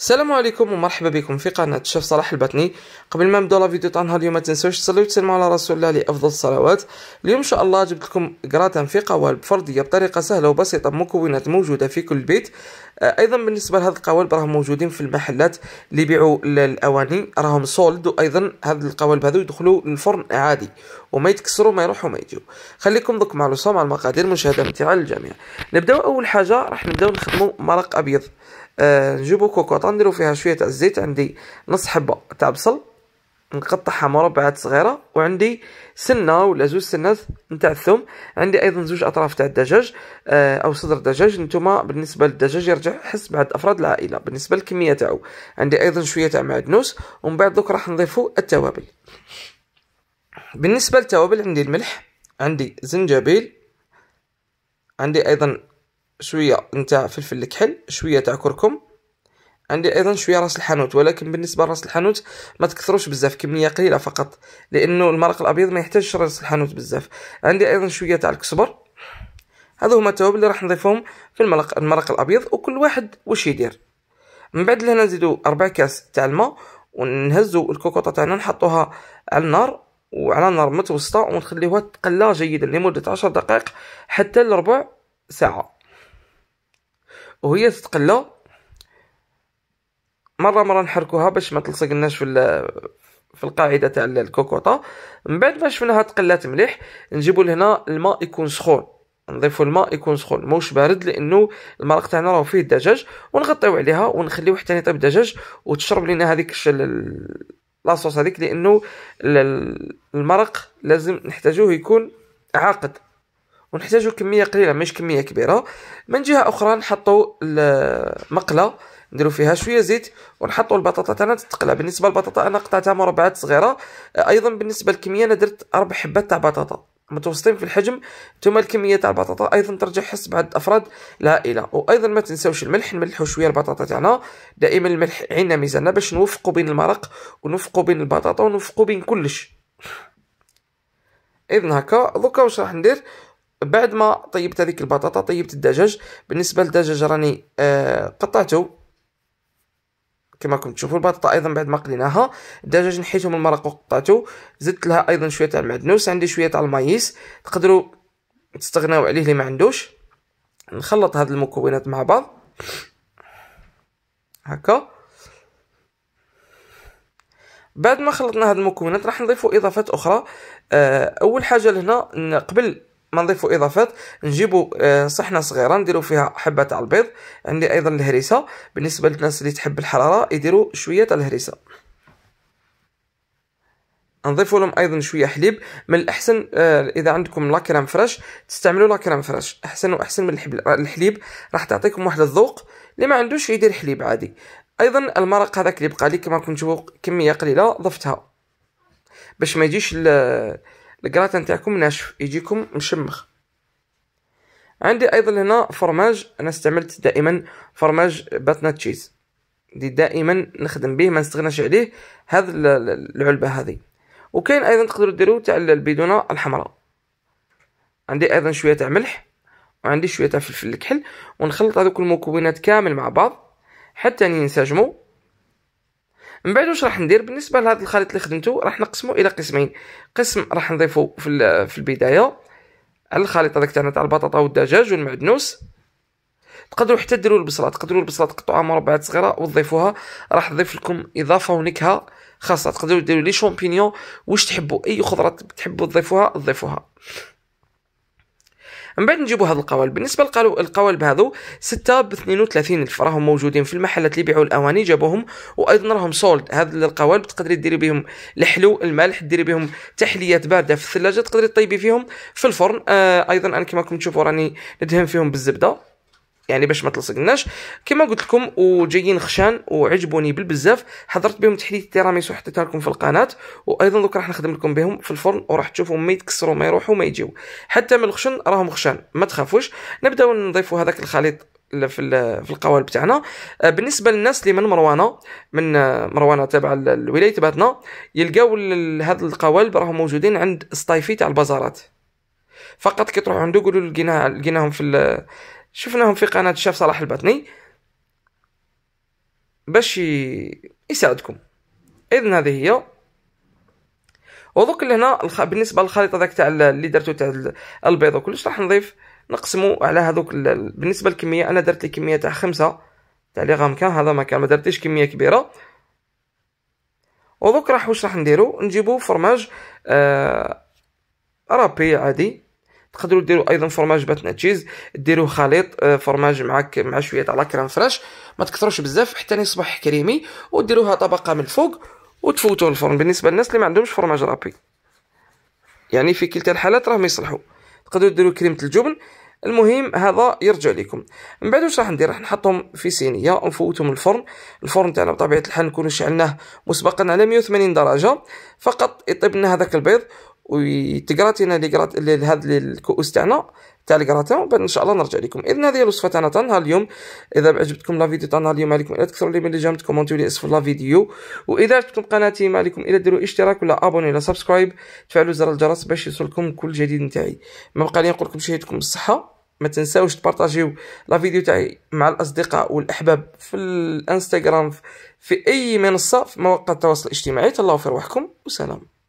السلام عليكم ومرحبا بكم في قناة الشيف صلاح البطني قبل ما نبداو لا تاع نهار اليوم ما تنساوش تصليو وتسلموا على رسول الله لافضل الصلوات اليوم ان شاء الله جبت لكم قراتان في قوالب فردية بطريقة سهلة وبسيطة مكونات موجودة في كل بيت آه، ايضا بالنسبة لهاد القوالب راهم موجودين في المحلات اللي يبيعوا الاواني راهم سولد وايضا هاد القوالب هذو يدخلوا للفرن عادي وما يتكسروا ما يروحوا ما يجيو خليكم دوك مع الوصول مع المقادير مشاهده متاع الجميع نبداو اول حاجه راح نبداو نخدموا مرق ابيض آه نجيبو كوكوطه نديرو فيها شويه تاع الزيت عندي نص حبه تاع بصل نقطعها مربعات صغيره وعندي سنه ولا زوج سنات نتاع الثوم عندي ايضا زوج اطراف تاع الدجاج آه، او صدر دجاج نتوما بالنسبه للدجاج يرجع حسب عدد افراد العائله بالنسبه للكميه تاعو عندي ايضا شويه تاع معدنوس ومن بعد دوك راح نضيفو التوابل بالنسبة للتوابل عندي الملح عندي زنجبيل عندي أيضا شوية نتاع فلفل الكحل شوية تاع كركم عندي ايضا شويه راس الحانوت ولكن بالنسبه لراس الحانوت ما تكثروش بزاف كميه قليله فقط لانه المرق الابيض ما يحتاجش راس الحانوت بزاف عندي ايضا شويه تاع الكسبر هذو هما التوابل اللي راح نضيفهم في المرق المرق الابيض وكل واحد واش يدير من بعد لهنا نزيدو ربع كاس تاع الماء ونهزو الكوكوطه تاعنا نحطوها على النار وعلى نار متوسطة ونخليوها تقلى جيدا لمدة عشر دقائق حتى لربع ساعة وهي تتقلى مرة مرة نحركوها باش ما تلصقناش في في القاعدة تاع الكوكوطة من بعد ما شفناها تقلات مليح نجيبو لهنا الماء يكون سخون نضيفو الماء يكون سخون موش بارد لانه المرق تاعنا راه فيه الدجاج ونغطيو عليها ونخليو حتى يطيب الدجاج وتشرب لنا هذيك لاصوص هذيك لانه المرق لازم نحتاجوه يكون عاقد ونحتاجو كميه قليله مش كميه كبيره من جهه اخرى نحطو المقله نديرو فيها شويه زيت ونحطو البطاطا تاعنا تتقلى بالنسبه للبطاطا انا قطعتها مربعات صغيره ايضا بالنسبه للكميه انا درت اربع حبات تاع بطاطا متوسطين في الحجم ثم الكمية تاع البطاطا أيضا ترجع حس بعض أفراد العائلة وأيضا ما تنساوش الملح نملحو شوية البطاطا تاعنا دائما الملح عندنا ميزانة باش نوفقوا بين المرق ونوفقوا بين البطاطا ونوفقوا بين كلش إذن هكا دوكا واش راح ندير بعد ما طيبت هذيك البطاطا طيبت الدجاج بالنسبة للدجاج راني آه قطعته كما كنت تشوفوا البطاطا ايضا بعد ما قليناها الدجاج نحيته من المرق وقطعته زدت لها ايضا شويه تاع المعدنوس عندي شويه تاع المايس تقدروا تستغناو عليه اللي ما عندوش نخلط هاد المكونات مع بعض هكا بعد ما خلطنا هاد المكونات راح نضيفوا اضافات اخرى آه، اول حاجه لهنا قبل ما نضيفوا اضافات نجيبوا آه، صحنه صغيره نديروا فيها حبه تاع البيض عندي ايضا الهريسه بالنسبه للناس اللي تحب الحراره يديروا شويه تاع الهريسه نضيفوا لهم ايضا شويه حليب من الاحسن آه، اذا عندكم لاكريم فريش تستعملوا لاكريم فريش احسن واحسن من الحليب راح تعطيكم واحد الذوق اللي ما عندوش يدير حليب عادي ايضا المرق هذاك اللي بقى لي كما كنت كميه قليله ضفتها باش ما يجيش الجراتان تاعكم ناشف يجيكم مشمخ عندي ايضا هنا فرماج انا استعملت دائما فرماج باتنا تشيز دي دائما نخدم به ما نستغناش عليه هذا العلبه هذه وكاين ايضا تقدروا ديروا تاع البيدونه الحمراء عندي ايضا شويه تاع ملح وعندي شويه تاع فلفل الكحل ونخلط هذوك المكونات كامل مع بعض حتى ينسجموا من بعد واش راح ندير بالنسبه لهذا الخليط اللي خدمته راح نقسمه الى قسمين قسم راح نضيفه في في البدايه على الخليط هذاك تاعنا تاع البطاطا والدجاج والمعدنوس تقدروا حتى ديروا البصله تقدروا البصله تقطعوها مربعات صغيره وتضيفوها راح نضيف لكم اضافه ونكهه خاصه تقدروا ديروا لي شامبينيون واش تحبوا اي خضره تحبوا تضيفوها تضيفوها من بعد نجيبوا هذا القوالب بالنسبه للقوالب هذو 6 ب 32 الف راهم موجودين في المحلات اللي يبيعوا الاواني جابوهم وايضا راهم سولد هذه القوالب تقدري ديري بهم الحلو المالح ديري بهم تحليات بارده في الثلاجه تقدري تطيبي فيهم في الفرن آه ايضا انا كما راكم تشوفوا راني ندهن فيهم بالزبده يعني باش ما تلصقناش كما قلت لكم وجايين خشان وعجبوني بالبزاف حضرت بهم تحديث التيراميسو حطيتها لكم في القناه وايضا دوك راح نخدم لكم بهم في الفرن وراح تشوفوا ما يتكسروا ما يروحوا ما يجيو حتى من الخشن راهم خشان ما تخافوش نبداو نضيفوا هذاك الخليط في في القوالب تاعنا آه، بالنسبه للناس اللي من مروانه من آه، مروانه تابع الولايه تبعتنا يلقاو هاد القوالب راهم موجودين عند سطايفي تاع البازارات فقط كي تروحوا عنده يقولوا لقيناهم في شفناهم في قناه الشيف صلاح البطني باش يساعدكم اذا هذه هي ودوك لهنا بالنسبه للخليط هذاك تاع اللي درتو تاع البيض وكلش راح نضيف نقسمو على هذوك ال... بالنسبه للكميه انا درت لي كميه تاع خمسة تاع لي غام كان هذا ما كان ما درتيش كميه كبيره ودوك راح واش راح نديرو نجيبو فرماج آه... رابي عادي تقدروا ديروا ايضا فرماج باتنا تشيز ديروا خليط آه، فرماج معك مع شويه تاع لاكريم فريش ما تكثروش بزاف حتى يصبح كريمي وديروها طبقه من الفوق وتفوتوا الفرن بالنسبه للناس اللي ما عندهمش فرماج رابي يعني في كلتا الحالات راهم يصلحوا تقدروا ديروا كريمه الجبن المهم هذا يرجع لكم من بعد واش راح ندير راح نحطهم في صينيه ونفوتهم الفرن الفرن تاعنا بطبيعه الحال نكونوا شعلناه مسبقا على 180 درجه فقط يطيب لنا هذاك البيض ويتقراتينا اللي قرات لهذا الكؤوس تاعنا تاع القراتون بعد ان شاء الله نرجع لكم اذا هذه الوصفه تاعنا تاع اليوم اذا عجبتكم لا فيديو تاعنا اليوم عليكم الا تكثروا لي من اللي جام لي اسفل لا فيديو واذا عجبتكم قناتي ما عليكم الا ديروا اشتراك ولا ابوني ولا سبسكرايب تفعلوا زر الجرس باش يوصلكم كل جديد نتاعي ما بقى لي نقول لكم شهيتكم بالصحه ما تنساوش تبارطاجيو لا فيديو تاعي مع الاصدقاء والاحباب في الانستغرام في اي منصه في مواقع التواصل الاجتماعي تهلاو في روحكم وسلام